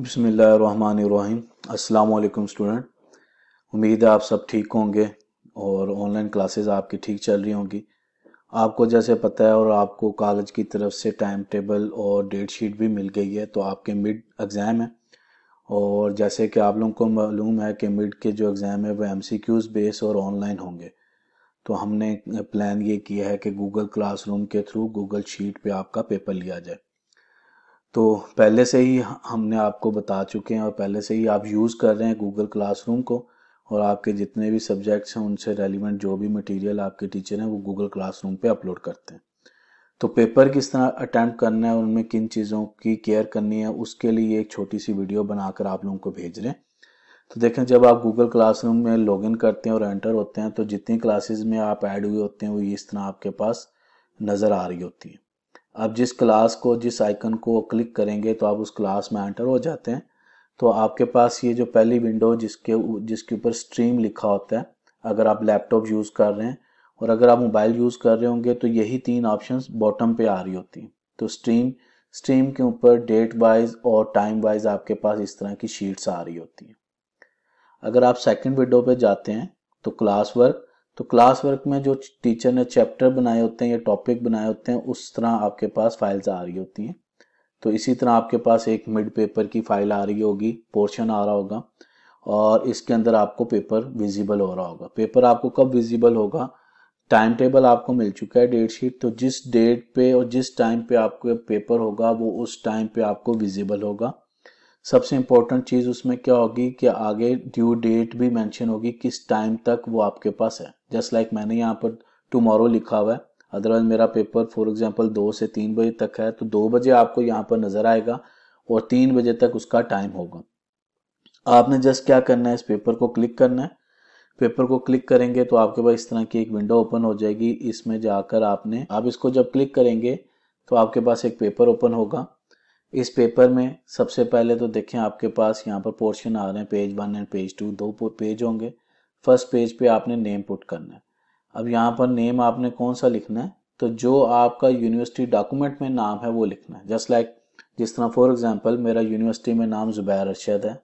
बसमिलीम अल्लाम स्टूडेंट उम्मीद है आप सब ठीक होंगे और ऑनलाइन क्लासेस आपकी ठीक चल रही होंगी आपको जैसे पता है और आपको कॉलेज की तरफ से टाइम टेबल और डेट शीट भी मिल गई है तो आपके मिड एग्ज़ाम है और जैसे कि आप लोगों को मालूम है कि मिड के जो एग्ज़ाम है वो एम सी क्यूज़ बेस और ऑनलाइन होंगे तो हमने प्लान ये किया है कि गूगल क्लासरूम के थ्रू गूगल शीट पर आपका पेपर लिया जाए तो पहले से ही हमने आपको बता चुके हैं और पहले से ही आप यूज़ कर रहे हैं गूगल क्लासरूम को और आपके जितने भी सब्जेक्ट्स हैं उनसे रेलिवेंट जो भी मटेरियल आपके टीचर हैं वो गूगल क्लासरूम पे अपलोड करते हैं तो पेपर किस तरह अटैम्प्ट करना है और उनमें किन चीज़ों की केयर करनी है उसके लिए एक छोटी सी वीडियो बनाकर आप लोगों को भेज रहे हैं तो देखें जब आप गूगल क्लासरूम में लॉगिन करते हैं और एंटर होते हैं तो जितनी क्लासेस में आप ऐड हुए होते हैं वो इस तरह आपके पास नज़र आ रही होती हैं आप जिस क्लास को जिस आइकन को क्लिक करेंगे तो आप उस क्लास में एंटर हो जाते हैं तो आपके पास ये जो पहली विंडो जिसके जिसके ऊपर स्ट्रीम लिखा होता है अगर आप लैपटॉप यूज़ कर रहे हैं और अगर आप मोबाइल यूज़ कर रहे होंगे तो यही तीन ऑप्शंस बॉटम पे आ रही होती हैं तो स्ट्रीम स्ट्रीम के ऊपर डेट वाइज और टाइम वाइज आपके पास इस तरह की शीट्स आ रही होती हैं अगर आप सेकंड विंडो पे जाते हैं तो क्लास वर्क तो क्लास वर्क में जो टीचर ने चैप्टर बनाए होते हैं या टॉपिक बनाए होते हैं उस तरह आपके पास फाइल्स आ रही होती हैं तो इसी तरह आपके पास एक मिड पेपर की फाइल आ रही होगी पोर्शन आ रहा होगा और इसके अंदर आपको पेपर विजिबल हो रहा होगा पेपर आपको कब विजिबल होगा टाइम टेबल आपको मिल चुका है डेट शीट तो जिस डेट पे और जिस टाइम पे आपको पेपर होगा वो उस टाइम पे आपको विजिबल होगा सबसे इम्पोर्टेंट चीज़ उसमें क्या होगी कि आगे ड्यू डेट भी मेंशन होगी किस टाइम तक वो आपके पास है जस्ट लाइक मैंने यहाँ पर टुमारो लिखा हुआ है अदरवाइज मेरा पेपर फॉर एग्जाम्पल दो से तीन बजे तक है तो दो बजे आपको यहाँ पर नजर आएगा और तीन बजे तक उसका टाइम होगा आपने जस्ट क्या करना है इस पेपर को क्लिक करना है पेपर को क्लिक करेंगे तो आपके पास इस तरह की एक विंडो ओपन हो जाएगी इसमें जाकर आपने आप इसको जब क्लिक करेंगे तो आपके पास एक पेपर ओपन होगा इस पेपर में सबसे पहले तो देखें आपके पास यहाँ पर पोर्शन आ रहे हैं page one and page two दो पेज होंगे फर्स्ट पेज पे आपने नेम पुट करना है अब यहाँ पर नेम आपने कौन सा लिखना है तो जो आपका यूनिवर्सिटी डॉक्यूमेंट में नाम है वो लिखना है जस्ट लाइक like, जिस तरह फॉर एग्जांपल मेरा यूनिवर्सिटी में नाम ज़ुबैर अरशद है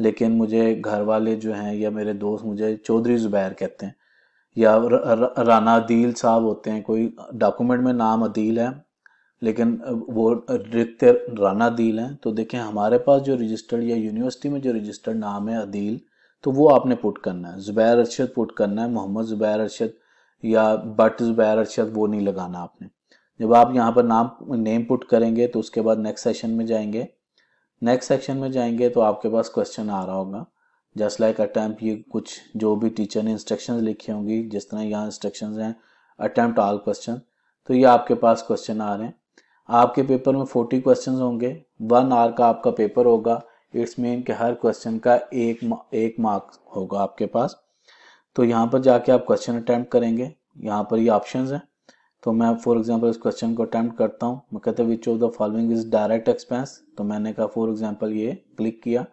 लेकिन मुझे घर वाले जो हैं या मेरे दोस्त मुझे चौधरी ज़ुबैर कहते हैं या राना अदील साहब होते हैं कोई डॉक्यूमेंट में नाम अदील है लेकिन वो रित्य राना अदील हैं तो देखें हमारे पास जो रजिस्टर्ड या यूनिवर्सिटी में जो रजिस्टर्ड नाम है अदील तो वो आपने पुट करना है ज़ुबैर अरशद पुट करना है मोहम्मद ज़ुबैर अरशद या बट ज़ुबैर अरशद वो नहीं लगाना आपने जब आप यहाँ पर नाम नेम पुट करेंगे तो उसके बाद नेक्स्ट सेशन में जाएंगे नेक्स्ट सेक्शन में जाएंगे तो आपके पास क्वेश्चन आ रहा होगा जस्ट लाइक अटैम्प्ट ये कुछ जो भी टीचर ने इंस्ट्रक्शन लिखी होंगी जिस तरह यहाँ इंस्ट्रक्शन हैं अटैम्प्ट ऑल क्वेश्चन तो ये आपके पास क्वेश्चन आ रहे हैं आपके पेपर में फोर्टी क्वेश्चन होंगे वन आवर का आपका पेपर होगा इट्स मीन कि हर क्वेश्चन का एक एक मार्क्स होगा आपके पास तो यहाँ पर जाके आप क्वेश्चन अटैम्प्ट करेंगे यहाँ पर ये ऑप्शन हैं तो मैं फॉर एग्जांपल इस क्वेश्चन को अटैम्प्ट करता हूँ मैं कहता which of the following is direct expense तो मैंने कहा फॉर एग्जांपल ये क्लिक किया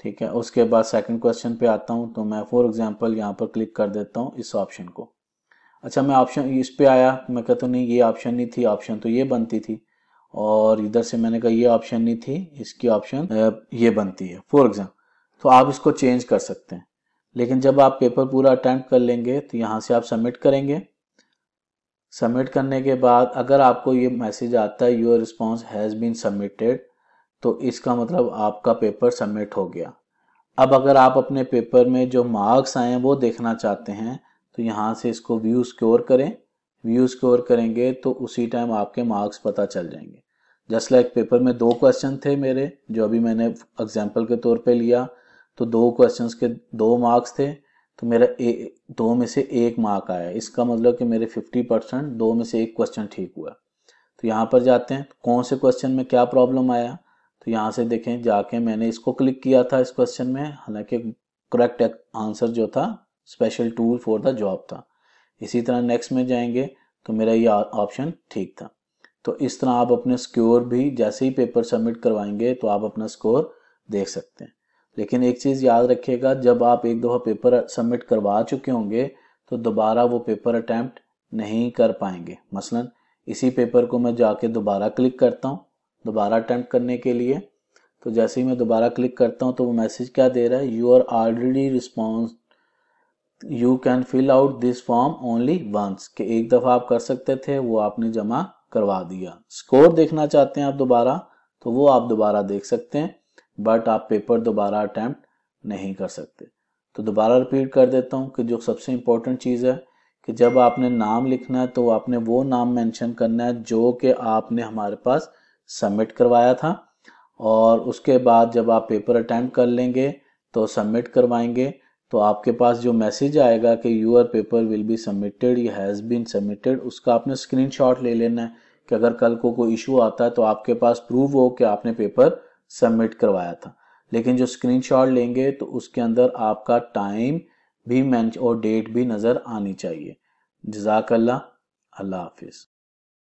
ठीक है उसके बाद सेकंड क्वेश्चन पे आता हूँ तो मैं फॉर एग्जांपल यहाँ पर क्लिक कर देता हूँ इस ऑप्शन को अच्छा मैं ऑप्शन इस पे आया मैं कहता हूँ नहीं ये ऑप्शन नहीं थी ऑप्शन तो ये बनती थी और इधर से मैंने कहा ये ऑप्शन नहीं थी इसकी ऑप्शन ये बनती है फॉर एग्जाम्पल तो आप इसको चेंज कर सकते हैं लेकिन जब आप पेपर पूरा अटैम्प्ट कर लेंगे तो यहाँ से आप सबमिट करेंगे सबमिट करने के बाद अगर आपको ये मैसेज आता है your response has been submitted तो इसका मतलब आपका पेपर सबमिट हो गया अब अगर आप अपने पेपर में जो मार्क्स आए हैं वो देखना चाहते हैं तो यहाँ से इसको व्यू स्क्योर करें व्यू स्कोर करेंगे तो उसी टाइम आपके मार्क्स पता चल जाएंगे जस्ट लाइक पेपर में दो क्वेश्चन थे मेरे जो अभी मैंने एग्जाम्पल के तौर पे लिया तो दो क्वेश्चन के दो मार्क्स थे तो मेरा ए, दो में से एक मार्क आया इसका मतलब कि मेरे फिफ्टी परसेंट दो में से एक क्वेश्चन ठीक हुआ तो यहाँ पर जाते हैं कौन से क्वेश्चन में क्या प्रॉब्लम आया तो यहाँ से देखें जाके मैंने इसको क्लिक किया था इस क्वेश्चन में हालांकि करेक्ट आंसर जो था special tool for the job था इसी तरह नेक्स्ट में जाएंगे तो मेरा ये ऑप्शन ठीक था तो इस तरह आप अपने स्कोर भी जैसे ही पेपर सबमिट करवाएंगे तो आप अपना स्कोर देख सकते हैं लेकिन एक चीज़ याद रखिएगा जब आप एक दफ़ा पेपर सबमिट करवा चुके होंगे तो दोबारा वो पेपर अटैम्प्ट नहीं कर पाएंगे मसलन इसी पेपर को मैं जाके दोबारा क्लिक करता हूँ दोबारा अटैम्प्ट करने के लिए तो जैसे ही मैं दोबारा क्लिक करता हूँ तो वो मैसेज क्या दे रहा है you are already response you can fill out this form only once कि एक दफा आप कर सकते थे वो आपने जमा करवा दिया स्कोर देखना चाहते हैं आप दोबारा तो वो आप दोबारा देख सकते हैं बट आप पेपर दोबारा अटैम्प्ट नहीं कर सकते तो दोबारा रिपीट कर देता हूँ कि जो सबसे इंपॉर्टेंट चीज़ है कि जब आपने नाम लिखना है तो आपने वो नाम मेंशन करना है जो कि आपने हमारे पास सबमिट करवाया था और उसके बाद जब आप पेपर अटैम्प्ट कर लेंगे तो सबमिट करवाएंगे तो आपके पास जो मैसेज आएगा कि your paper will be submitted या हैज़ बीन सबमिटेड उसका आपने स्क्रीनशॉट ले लेना है कि अगर कल को कोई इशू आता है तो आपके पास प्रूव हो कि आपने पेपर सबमिट करवाया था लेकिन जो स्क्रीनशॉट लेंगे तो उसके अंदर आपका टाइम भी मैं और डेट भी नज़र आनी चाहिए जजाकल्ला अल्लाह हाफिज़